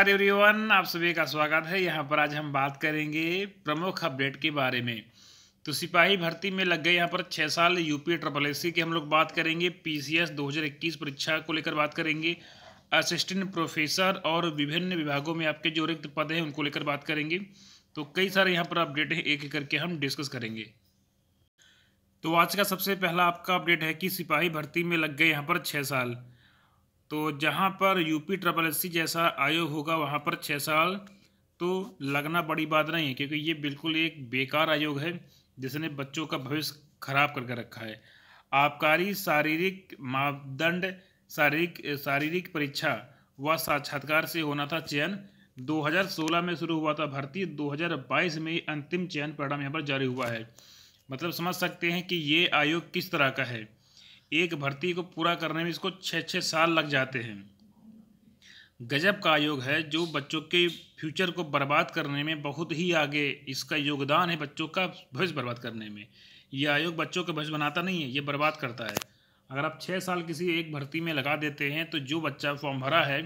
नमस्कार एवरीवन आप सभी का स्वागत है यहाँ पर आज हम बात करेंगे प्रमुख अपडेट के बारे में तो सिपाही भर्ती में लग गए यहाँ पर छः साल यूपी ट्रिपल एस सी की हम लोग बात करेंगे पीसीएस 2021 परीक्षा को लेकर बात करेंगे असिस्टेंट प्रोफेसर और विभिन्न विभागों में आपके जो रिक्त पद हैं उनको लेकर बात करेंगे तो कई सारे यहाँ पर अपडेट हैं एक एक करके हम डिस्कस करेंगे तो आज का सबसे पहला आपका अपडेट है कि सिपाही भर्ती में लग गए यहाँ पर छः साल तो जहाँ पर यूपी ट्रिपल एस जैसा आयोग होगा वहाँ पर छः साल तो लगना बड़ी बात नहीं है क्योंकि ये बिल्कुल एक बेकार आयोग है जिसने बच्चों का भविष्य खराब करके रखा है आबकारी शारीरिक मापदंड शारीरिक शारीरिक परीक्षा व साक्षात्कार से होना था चयन 2016 में शुरू हुआ था भर्ती 2022 में अंतिम चयन परिणाम यहाँ पर जारी हुआ है मतलब समझ सकते हैं कि ये आयोग किस तरह का है एक भर्ती को पूरा करने में इसको छः छः साल लग जाते हैं गजब का योग है जो बच्चों के फ्यूचर को बर्बाद करने में बहुत ही आगे इसका योगदान है बच्चों का भविष्य बर्बाद करने में ये आयोग बच्चों का भविष्य बनाता नहीं है ये बर्बाद करता है अगर आप छः साल किसी एक भर्ती में लगा देते हैं तो जो बच्चा फॉर्म भरा है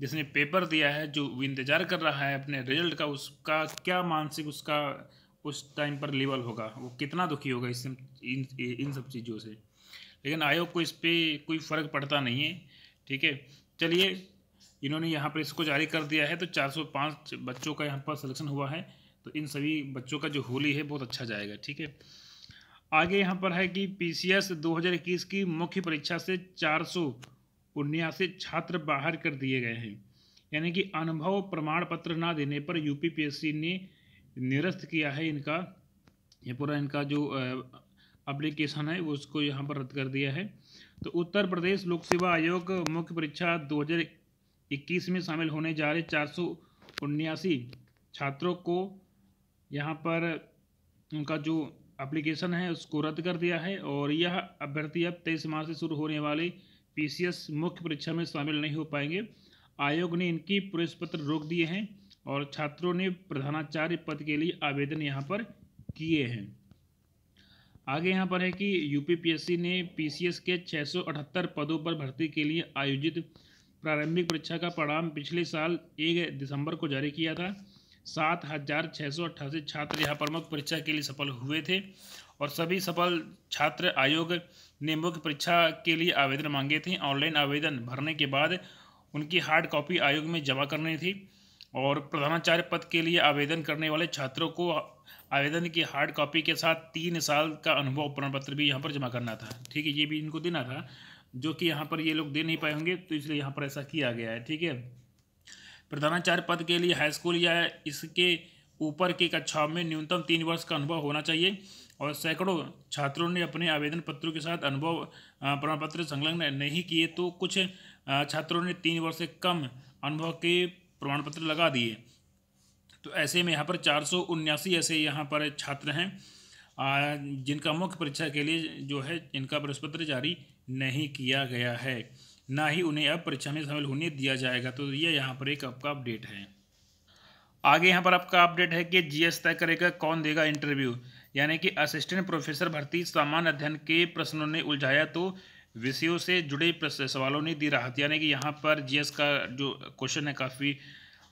जिसने पेपर दिया है जो इंतज़ार कर रहा है अपने रिजल्ट का उसका क्या मानसिक उसका उस टाइम पर लेवल होगा वो कितना दुखी होगा इस इन इन सब चीज़ों से लेकिन आयोग को इस पर कोई फ़र्क पड़ता नहीं है ठीक है चलिए इन्होंने यहाँ पर इसको जारी कर दिया है तो 405 बच्चों का यहाँ पर सिलेक्शन हुआ है तो इन सभी बच्चों का जो होली है बहुत अच्छा जाएगा ठीक है आगे यहाँ पर है कि पी सी एस दो हज़ार इक्कीस की मुख्य परीक्षा से चार सौ उन्यासी छात्र बाहर कर दिए गए हैं यानी कि अनुभव प्रमाण पत्र ना देने पर यूपीपीएससी ने निरस्त किया है इनका ये पूरा इनका जो अप्लीकेशन है वो उसको यहाँ पर रद्द कर दिया है तो उत्तर प्रदेश लोक सेवा आयोग मुख्य परीक्षा 2021 में शामिल होने जा रहे चार छात्रों को यहाँ पर उनका जो एप्लीकेशन है उसको रद्द कर दिया है और यह अभ्यर्थी अब तेईस मार्च से शुरू होने वाली पीसीएस मुख्य परीक्षा में शामिल नहीं हो पाएंगे आयोग ने इनकी प्रवेश पत्र रोक दिए हैं और छात्रों ने प्रधानाचार्य पद के लिए आवेदन यहाँ पर किए हैं आगे यहाँ पर है कि यूपीपीएससी ने पीसीएस के 678 पदों पर भर्ती के लिए आयोजित प्रारंभिक परीक्षा का परिणाम पिछले साल एक दिसंबर को जारी किया था सात हजार छः सौ अट्ठासी छात्र यहाँ प्रमुख परीक्षा के लिए सफल हुए थे और सभी सफल छात्र आयोग ने मुख्य परीक्षा के लिए आवेदन मांगे थे ऑनलाइन आवेदन भरने के बाद उनकी हार्ड कॉपी आयोग में जमा करनी थी और प्रधानाचार्य पद के लिए आवेदन करने वाले छात्रों को आवेदन की हार्ड कॉपी के साथ तीन साल का अनुभव प्रमाण पत्र भी यहाँ पर जमा करना था ठीक है ये भी इनको देना था जो कि यहाँ पर ये लोग दे नहीं पाए होंगे तो इसलिए यहाँ पर ऐसा किया गया है ठीक है प्रधानाचार्य पद के लिए हाई स्कूल या इसके ऊपर की कक्षाओं में न्यूनतम तीन वर्ष का अनुभव होना चाहिए और सैकड़ों छात्रों ने अपने आवेदन पत्रों के साथ अनुभव प्रमाण पत्र संलग्न नहीं किए तो कुछ छात्रों ने तीन वर्ष से कम अनुभव के प्रमाण पत्र लगा दिए तो ऐसे में यहाँ पर चार सौ उन्यासी ऐसे यहाँ पर छात्र हैं जिनका मुख्य परीक्षा के लिए जो है इनका पत्र जारी नहीं किया गया है ना ही उन्हें अब परीक्षा में शामिल होने दिया जाएगा तो ये यहाँ पर एक आपका अपडेट है आगे यहाँ पर आपका अपडेट है कि जीएस तय करेगा कौन देगा इंटरव्यू यानी कि असिस्टेंट प्रोफेसर भर्ती सामान्य अध्ययन के प्रश्नों ने उलझाया तो विषयों से जुड़े सवालों ने दी राहत यानी कि यहाँ पर जीएस का जो क्वेश्चन है काफ़ी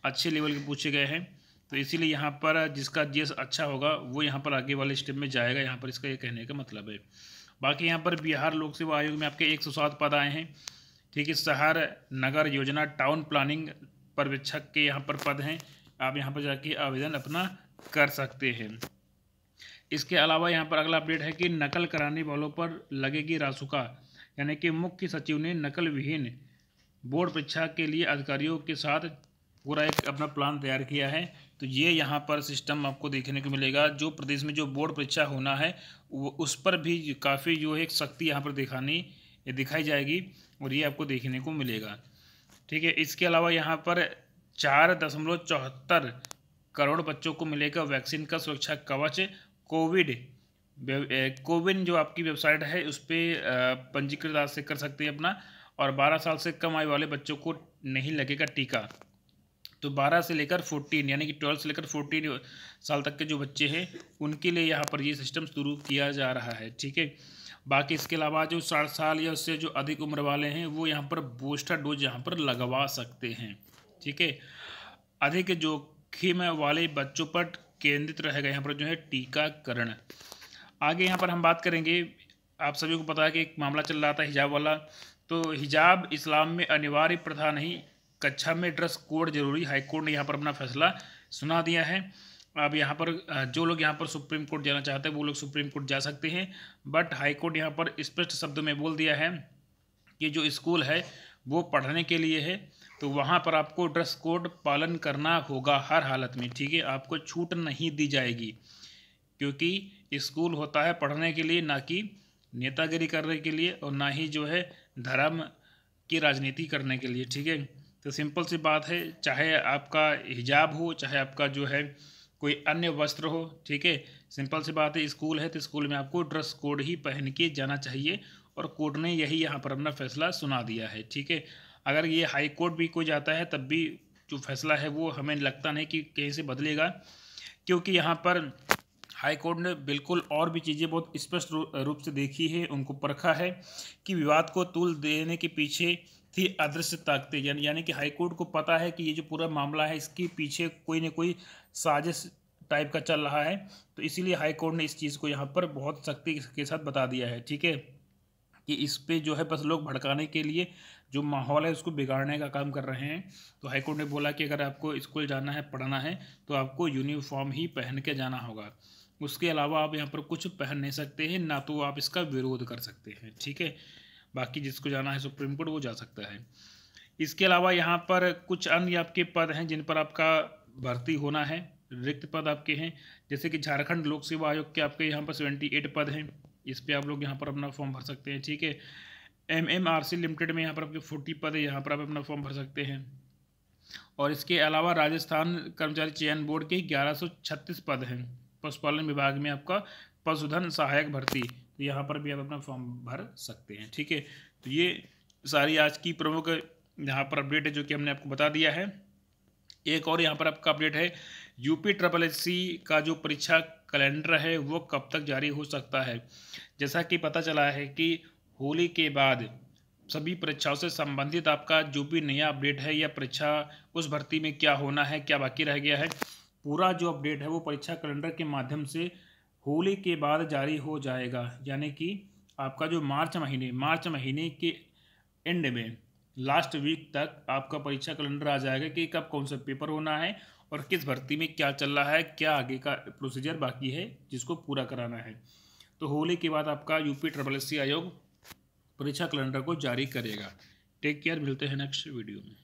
अच्छे लेवल के पूछे गए हैं तो इसीलिए यहाँ पर जिसका जीएस अच्छा होगा वो यहाँ पर आगे वाले स्टेप में जाएगा यहाँ पर इसका ये कहने का मतलब है बाकी यहाँ पर बिहार लोक सेवा आयोग में आपके एक सौ सात पद आए हैं ठीक है शहर नगर योजना टाउन प्लानिंग पर्यवेक्षक के यहाँ पर पद हैं आप यहाँ पर जाके आवेदन अपना कर सकते हैं इसके अलावा यहाँ पर अगला अपडेट है कि नकल कराने वालों पर लगेगी रासुका यानी कि मुख्य सचिव ने नकल विहीन बोर्ड परीक्षा के लिए अधिकारियों के साथ पूरा एक अपना प्लान तैयार किया है तो ये यहाँ पर सिस्टम आपको देखने को मिलेगा जो प्रदेश में जो बोर्ड परीक्षा होना है उस पर भी काफ़ी जो है एक शक्ति यहाँ पर दिखानी दिखाई जाएगी और ये आपको देखने को मिलेगा ठीक है इसके अलावा यहाँ पर चार दशमलव चौहत्तर करोड़ बच्चों को मिलेगा वैक्सीन का सुरक्षा कवच कोविड कोविन जो आपकी वेबसाइट है उस पर पंजीकृत आज से कर सकते हैं अपना और 12 साल से कम आयु वाले बच्चों को नहीं लगेगा टीका तो 12 से लेकर 14 यानी कि 12 से लेकर 14 साल तक के जो बच्चे हैं उनके लिए यहाँ पर ये सिस्टम शुरू किया जा रहा है ठीक है बाकी इसके अलावा जो साठ साल या उससे जो अधिक उम्र वाले हैं वो यहाँ पर बूस्टर डोज यहाँ पर लगवा सकते हैं ठीक है अधिक जोखिम वाले बच्चों पर केंद्रित रहेगा यहाँ पर जो है टीकाकरण आगे यहाँ पर हम बात करेंगे आप सभी को पता है कि एक मामला चल रहा था हिजाब वाला तो हिजाब इस्लाम में अनिवार्य प्रथा नहीं कक्षा में ड्रेस कोड जरूरी हाईकोर्ट ने यहाँ पर अपना फैसला सुना दिया है अब यहाँ पर जो लोग यहाँ पर सुप्रीम कोर्ट जाना चाहते हैं वो लोग सुप्रीम कोर्ट जा सकते हैं बट हाईकोर्ट यहाँ पर स्पष्ट शब्द में बोल दिया है कि जो स्कूल है वो पढ़ने के लिए है तो वहाँ पर आपको ड्रेस कोड पालन करना होगा हर हालत में ठीक है आपको छूट नहीं दी जाएगी क्योंकि स्कूल होता है पढ़ने के लिए ना कि नेतागिरी करने के लिए और ना ही जो है धर्म की राजनीति करने के लिए ठीक है तो सिंपल सी बात है चाहे आपका हिजाब हो चाहे आपका जो है कोई अन्य वस्त्र हो ठीक है सिंपल सी बात है स्कूल है तो स्कूल में आपको ड्रेस कोड ही पहन के जाना चाहिए और कोर्ट ने यही यहाँ पर अपना फैसला सुना दिया है ठीक है अगर ये हाई कोर्ट भी कोई जाता है तब भी जो फैसला है वो हमें लगता नहीं कि कहीं से बदलेगा क्योंकि यहाँ पर हाई कोर्ट ने बिल्कुल और भी चीज़ें बहुत स्पष्ट रूप से देखी है उनको परखा है कि विवाद को तुल देने के पीछे थी अदृश्य ताकतें यानी यानी कि हाईकोर्ट को पता है कि ये जो पूरा मामला है इसके पीछे कोई ना कोई साजिश टाइप का चल रहा है तो इसीलिए हाईकोर्ट ने इस चीज़ को यहाँ पर बहुत सख्ती के साथ बता दिया है ठीक है कि इस पे जो है बस लोग भड़काने के लिए जो माहौल है उसको बिगाड़ने का काम कर रहे हैं तो हाईकोर्ट ने बोला कि अगर आपको स्कूल जाना है पढ़ना है तो आपको यूनिफॉर्म ही पहन के जाना होगा उसके अलावा आप यहाँ पर कुछ पहन नहीं सकते हैं ना तो आप इसका विरोध कर सकते हैं ठीक है बाकी जिसको जाना है सुप्रीम कोर्ट वो जा सकता है इसके अलावा यहाँ पर कुछ अन्य आपके पद हैं जिन पर आपका भर्ती होना है रिक्त पद आपके हैं जैसे कि झारखंड लोक सेवा आयोग के आपके यहाँ पर सेवेंटी एट पद हैं इस पर आप लोग यहाँ पर अपना फॉर्म भर सकते हैं ठीक है M M R C limited में यहाँ पर आपके फोर्टी पद है यहाँ पर आप अपना फॉर्म भर सकते हैं और इसके अलावा राजस्थान कर्मचारी चयन बोर्ड के ग्यारह सौ छत्तीस पद हैं पशुपालन विभाग में आपका पशुधन सहायक भर्ती तो यहाँ पर भी आप अपना फॉर्म भर सकते हैं ठीक है तो ये सारी आज की प्रमुख यहाँ पर अपडेट है जो कि हमने आपको बता दिया है एक और यहाँ पर आपका अपडेट है यूपी ट्रिपल सी का जो परीक्षा कैलेंडर है वो कब तक जारी हो सकता है जैसा कि पता चला है कि होली के बाद सभी परीक्षाओं से संबंधित आपका जो भी नया अपडेट है या परीक्षा उस भर्ती में क्या होना है क्या बाकी रह गया है पूरा जो अपडेट है वो परीक्षा कैलेंडर के माध्यम से होली के बाद जारी हो जाएगा यानी कि आपका जो मार्च महीने मार्च महीने के एंड में लास्ट वीक तक आपका परीक्षा कैलेंडर आ जाएगा कि कब कौन सा पेपर होना है और किस भर्ती में क्या चल रहा है क्या आगे का प्रोसीजर बाकी है जिसको पूरा कराना है तो होली के बाद आपका यूपी ट्रबल एस आयोग परीक्षा कैलेंडर को जारी करेगा टेक केयर मिलते हैं नेक्स्ट वीडियो में